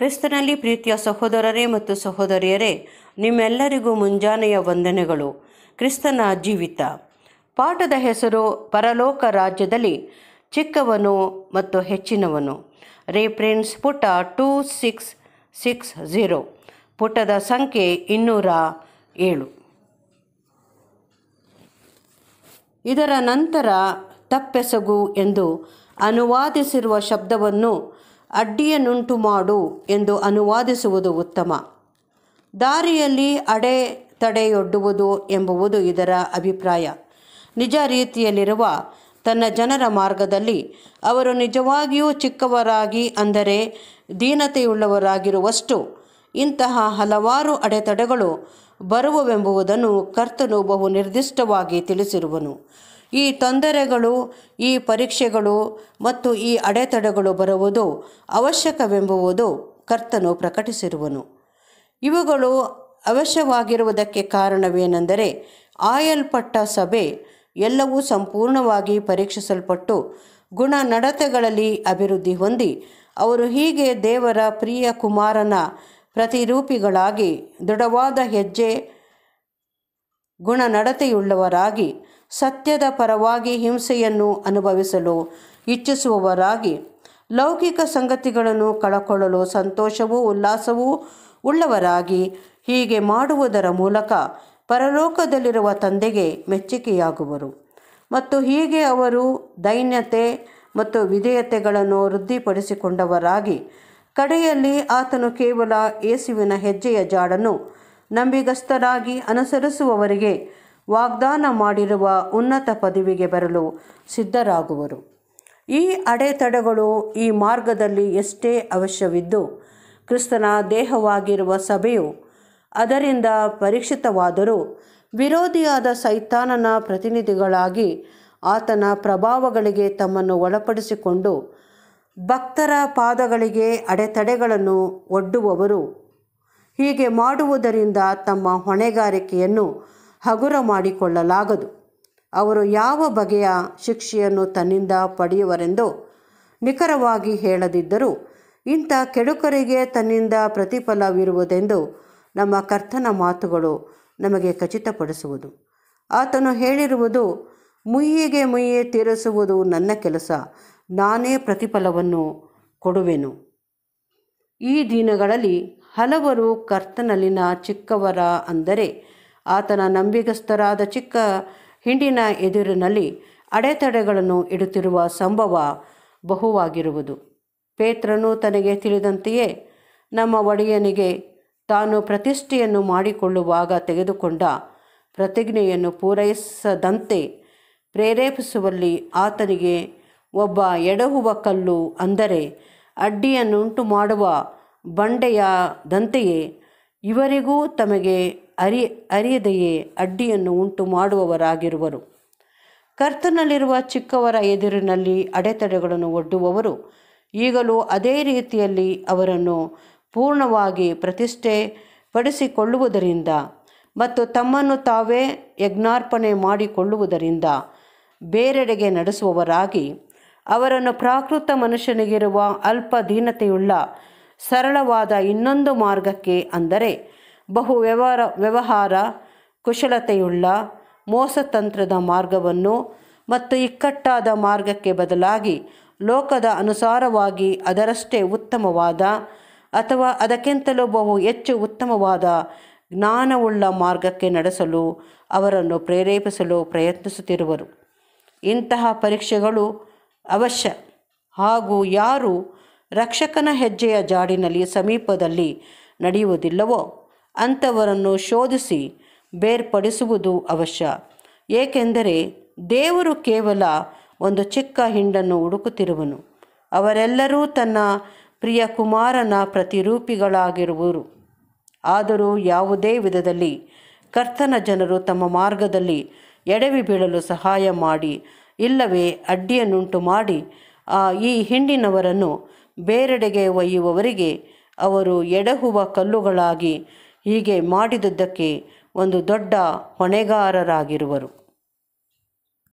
ಕ್ರಿಸ್ತನಲ್ಲಿ ಪ್ರೀತಿಯ ಸಹೋದರರೇ ಮತ್ತು ಸಹೋದರಿಯರೇ ನಿಮ್ಮೆಲ್ಲರಿಗೂ ಮುಂಜಾನೆಯ ವಂದನೆಗಳು ಕ್ರಿಸ್ತನ ಜೀವಿತ ಪಾಠದ ಹೆಸರು ಪರಲೋಕ ರಾಜ್ಯದಲ್ಲಿ ಚಿಕ್ಕವನು ಮತ್ತು ಹೆಚ್ಚಿನವನು ರೇಫ್ರೆನ್ಸ್ ಪುಟ ಟೂ ಸಿಕ್ಸ್ ಸಿಕ್ಸ್ ಝೀರೋ ಪುಟದ ಸಂಖ್ಯೆ ಇನ್ನೂರ ಏಳು ಇದರ ನಂತರ ತಪ್ಪೆಸಗು ಎಂದು ಅನುವಾದಿಸಿರುವ ಶಬ್ದವನ್ನು ಅಡ್ಡಿಯನ್ನುಂಟು ಮಾಡು ಎಂದು ಅನುವಾದಿಸುವುದು ಉತ್ತಮ ದಾರಿಯಲ್ಲಿ ಅಡೆ ತಡೆಯೊಡ್ಡುವುದು ಎಂಬುವುದು ಇದರ ಅಭಿಪ್ರಾಯ ನಿಜ ರೀತಿಯಲ್ಲಿರುವ ತನ್ನ ಜನರ ಮಾರ್ಗದಲ್ಲಿ ಅವರು ನಿಜವಾಗಿಯೂ ಚಿಕ್ಕವರಾಗಿ ಅಂದರೆ ದೀನತೆಯುಳ್ಳವರಾಗಿರುವಷ್ಟು ಇಂತಹ ಹಲವಾರು ಅಡೆತಡೆಗಳು ಬರುವವೆಂಬುದನ್ನು ಕರ್ತನು ಬಹು ನಿರ್ದಿಷ್ಟವಾಗಿ ತಿಳಿಸಿರುವನು ಈ ತೊಂದರೆಗಳು ಈ ಪರೀಕ್ಷೆಗಳು ಮತ್ತು ಈ ಅಡೆತಡೆಗಳು ಬರುವುದು ಅವಶ್ಯಕವೆಂಬುವುದು ಕರ್ತನು ಪ್ರಕಟಿಸಿರುವನು ಇವುಗಳು ಅವಶ್ಯವಾಗಿರುವುದಕ್ಕೆ ಕಾರಣವೇನೆಂದರೆ ಆಯಲ್ಪಟ್ಟ ಸಭೆ ಎಲ್ಲವೂ ಸಂಪೂರ್ಣವಾಗಿ ಪರೀಕ್ಷಿಸಲ್ಪಟ್ಟು ಗುಣ ನಡತೆಗಳಲ್ಲಿ ಅಭಿವೃದ್ಧಿ ಹೊಂದಿ ಅವರು ಹೀಗೆ ದೇವರ ಪ್ರಿಯ ಕುಮಾರನ ಪ್ರತಿರೂಪಿಗಳಾಗಿ ದೃಢವಾದ ಹೆಜ್ಜೆ ಗುಣನಡತೆಯುಳ್ಳವರಾಗಿ ಸತ್ಯದ ಪರವಾಗಿ ಹಿಂಸೆಯನ್ನು ಅನುಭವಿಸಲು ಇಚ್ಛಿಸುವವರಾಗಿ ಲೌಕಿಕ ಸಂಗತಿಗಳನ್ನು ಕಳಕೊಳ್ಳಲು ಸಂತೋಷವೂ ಉಲ್ಲಾಸವೂ ಉಳ್ಳವರಾಗಿ ಹೀಗೆ ಮಾಡುವುದರ ಮೂಲಕ ಪರಲೋಕದಲ್ಲಿರುವ ತಂದೆಗೆ ಮೆಚ್ಚುಗೆಯಾಗುವರು ಮತ್ತು ಹೀಗೆ ಅವರು ದೈನ್ಯತೆ ಮತ್ತು ವಿಧೇಯತೆಗಳನ್ನು ವೃದ್ಧಿಪಡಿಸಿಕೊಂಡವರಾಗಿ ಕಡೆಯಲ್ಲಿ ಆತನು ಕೇವಲ ಏಸುವಿನ ಹೆಜ್ಜೆಯ ಜಾಡನ್ನು ನಂಬಿಗಸ್ತರಾಗಿ ಅನುಸರಿಸುವವರಿಗೆ ವಾಗ್ದಾನ ಮಾಡಿರುವ ಉನ್ನತ ಪದವಿಗೆ ಬರಲು ಸಿದ್ಧರಾಗುವರು ಈ ಅಡೆತಡೆಗಳು ಈ ಮಾರ್ಗದಲ್ಲಿ ಎಷ್ಟೇ ಅವಶ್ಯವಿದ್ದು ಕ್ರಿಸ್ತನ ದೇಹವಾಗಿರುವ ಸಭೆಯು ಅದರಿಂದ ಪರೀಕ್ಷಿತವಾದರೂ ವಿರೋಧಿಯಾದ ಸೈತಾನನ ಪ್ರತಿನಿಧಿಗಳಾಗಿ ಆತನ ಪ್ರಭಾವಗಳಿಗೆ ತಮ್ಮನ್ನು ಒಳಪಡಿಸಿಕೊಂಡು ಭಕ್ತರ ಪಾದಗಳಿಗೆ ಅಡೆತಡೆಗಳನ್ನು ಒಡ್ಡುವವರು ಹೀಗೆ ಮಾಡುವುದರಿಂದ ತಮ್ಮ ಹೊಣೆಗಾರಿಕೆಯನ್ನು ಹಗುರ ಮಾಡಿಕೊಳ್ಳಲಾಗದು ಅವರು ಯಾವ ಬಗೆಯ ಶಿಕ್ಷೆಯನ್ನು ತನ್ನಿಂದ ಪಡೆಯುವರೆಂದು ನಿಖರವಾಗಿ ಹೇಳದಿದ್ದರೂ ಇಂಥ ಕೆಡುಕರಿಗೆ ತನ್ನಿಂದ ಪ್ರತಿಫಲವಿರುವುದೆಂದು ನಮ್ಮ ಕರ್ತನ ಮಾತುಗಳು ನಮಗೆ ಖಚಿತಪಡಿಸುವುದು ಆತನು ಹೇಳಿರುವುದು ಮುಯ್ಯಿಗೆ ಮುಯ್ಯಿ ತೀರಿಸುವುದು ನನ್ನ ಕೆಲಸ ನಾನೇ ಪ್ರತಿಫಲವನ್ನು ಕೊಡುವೆನು ಈ ದಿನಗಳಲ್ಲಿ ಹಲವರು ಕರ್ತನಲ್ಲಿನ ಚಿಕ್ಕವರ ಅಂದರೆ ಆತನ ನಂಬಿಗಸ್ಥರಾದ ಚಿಕ್ಕ ಹಿಂಡಿನ ಎದುರಿನಲ್ಲಿ ಅಡೆತಡೆಗಳನ್ನು ಇಡುತ್ತಿರುವ ಸಂಭವ ಬಹುವಾಗಿರುವುದು ಪೇತ್ರನು ತನಗೆ ತಿಳಿದಂತೆಯೇ ನಮ್ಮ ಒಡೆಯನಿಗೆ ತಾನು ಪ್ರತಿಷ್ಠೆಯನ್ನು ಮಾಡಿಕೊಳ್ಳುವಾಗ ತೆಗೆದುಕೊಂಡ ಪ್ರತಿಜ್ಞೆಯನ್ನು ಪೂರೈಸದಂತೆ ಪ್ರೇರೇಪಿಸುವಲ್ಲಿ ಆತನಿಗೆ ಒಬ್ಬ ಎಡಹುವ ಕಲ್ಲು ಅಂದರೆ ಅಡ್ಡಿಯನ್ನುಂಟು ಮಾಡುವ ಬಂಡೆಯ ದಂತೆಯೇ ಇವರಿಗೂ ತಮಗೆ ಅರಿ ಅರಿಯದೆಯೇ ಅಡ್ಡಿಯನ್ನು ಉಂಟು ಮಾಡುವವರಾಗಿರುವರು ಕರ್ತನಲ್ಲಿರುವ ಚಿಕ್ಕವರ ಎದುರಿನಲ್ಲಿ ಅಡೆತಡೆಗಳನ್ನು ಒಡ್ಡುವವರು ಈಗಲೂ ಅದೇ ರೀತಿಯಲ್ಲಿ ಅವರನ್ನು ಪೂರ್ಣವಾಗಿ ಪ್ರತಿಷ್ಠೆ ಪಡಿಸಿಕೊಳ್ಳುವುದರಿಂದ ಮತ್ತು ತಮ್ಮನ್ನು ತಾವೇ ಯಜ್ಞಾರ್ಪಣೆ ಮಾಡಿಕೊಳ್ಳುವುದರಿಂದ ಬೇರೆಡೆಗೆ ನಡೆಸುವವರಾಗಿ ಅವರನ್ನು ಪ್ರಾಕೃತ ಮನುಷ್ಯನಿಗಿರುವ ಅಲ್ಪ ದೀನತೆಯುಳ್ಳ ಸರಳವಾದ ಇನ್ನೊಂದು ಮಾರ್ಗಕ್ಕೆ ಅಂದರೆ ಬಹು ವ್ಯವಹಾರ ವ್ಯವಹಾರ ಕುಶಲತೆಯುಳ್ಳ ಮೋಸತಂತ್ರದ ಮಾರ್ಗವನ್ನು ಮತ್ತು ಇಕ್ಕಟ್ಟಾದ ಮಾರ್ಗಕ್ಕೆ ಬದಲಾಗಿ ಲೋಕದ ಅನುಸಾರವಾಗಿ ಅದರಷ್ಟೇ ಉತ್ತಮವಾದ ಅಥವಾ ಅದಕ್ಕಿಂತಲೂ ಬಹು ಹೆಚ್ಚು ಉತ್ತಮವಾದ ಜ್ಞಾನವುಳ್ಳ ಮಾರ್ಗಕ್ಕೆ ನಡೆಸಲು ಅವರನ್ನು ಪ್ರೇರೇಪಿಸಲು ಪ್ರಯತ್ನಿಸುತ್ತಿರುವರು ಇಂತಹ ಪರೀಕ್ಷೆಗಳು ಅವಶ್ಯ ಹಾಗೂ ಯಾರು ರಕ್ಷಕನ ಹೆಜ್ಜೆಯ ಜಾಡಿನಲ್ಲಿ ಸಮೀಪದಲ್ಲಿ ನಡೆಯುವುದಿಲ್ಲವೋ ಅಂಥವರನ್ನು ಶೋಧಿಸಿ ಬೇರ್ಪಡಿಸುವುದು ಅವಶ್ಯ ಏಕೆಂದರೆ ದೇವರು ಕೇವಲ ಒಂದು ಚಿಕ್ಕ ಹಿಂಡನ್ನು ಹುಡುಕುತ್ತಿರುವನು ಅವರೆಲ್ಲರೂ ತನ್ನ ಪ್ರಿಯ ಕುಮಾರನ ಪ್ರತಿರೂಪಿಗಳಾಗಿರುವರು ಆದರೂ ಯಾವುದೇ ವಿಧದಲ್ಲಿ ಕರ್ತನ ಜನರು ತಮ್ಮ ಮಾರ್ಗದಲ್ಲಿ ಎಡವಿ ಬೀಳಲು ಸಹಾಯ ಮಾಡಿ ಇಲ್ಲವೇ ಅಡ್ಡಿಯನ್ನುಂಟು ಮಾಡಿ ಈ ಹಿಂಡಿನವರನ್ನು ಬೇರೆಡೆಗೆ ಒಯ್ಯುವವರಿಗೆ ಅವರು ಎಡಹುವ ಕಲ್ಲುಗಳಾಗಿ ಹೀಗೆ ಮಾಡಿದುದಕ್ಕೆ ಒಂದು ದೊಡ್ಡ ಹೊಣೆಗಾರರಾಗಿರುವರು